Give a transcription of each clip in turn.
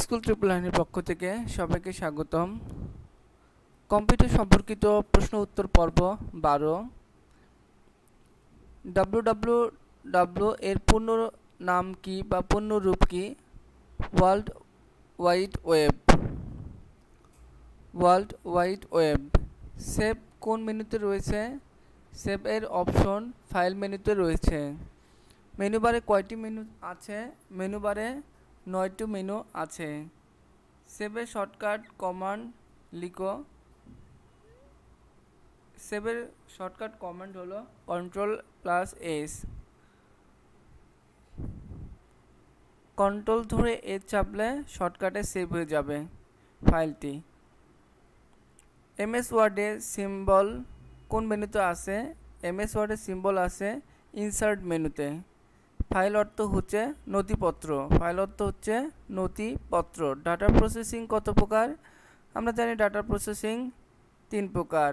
school triple লাইনের পক্ষ থেকে সবাইকে স্বাগতম কম্পিউটার সম্পর্কিত প্রশ্ন উত্তর পর্ব বারো ডাব্লু ডাব্লু ডাব্লু এর পূর্ণ নাম কি বা পূর্ণ রূপ কি world wide web world wide web save কোন মেনুতে রয়েছে সেভ এর অপশন ফাইল মেনুতে রয়েছে মেনু বারে কয়টি মেনু আছে মেনু বারে নয়টি মেনু আছে সেভের শর্টকাট কমান্ড লিখো সেভের শর্টকাট কমান্ড হলো কন্ট্রোল প্লাস এস কন্ট্রোল ধরে এস চাপলে শর্টকাটে সেভ হয়ে যাবে ফাইলটি এমএস ওয়ার্ডে সিম্বল কোন মেনুতে আছে এমএস ওয়ার্ডে সিম্বল আছে ইনসার্ট মেনুতে ফাইল অর্থ হচ্ছে নথিপত্র ফাইল অর্থ হচ্ছে নথিপত্র ডাটা প্রসেসিং কত প্রকার আমরা জানি ডাটা প্রসেসিং তিন প্রকার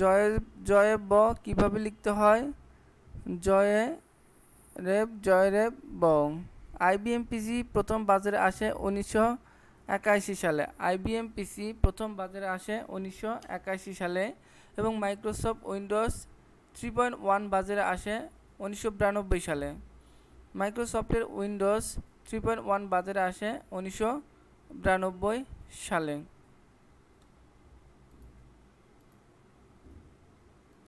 জয় জয়ে ব কীভাবে লিখতে হয় জয়ে রেব জয় রেব ব আইবিএম পিসি প্রথম বাজারে আসে উনিশশো একাশি সালে আইবিএম পিসি প্রথম বাজারে আসে উনিশশো একাশি সালে এবং Microsoft Windows three point one বাজারে আসে উনিশশো সালে মাইক্রোসফটের উইন্ডোজ থ্রি ওয়ান বাজারে আসে উনিশশো সালে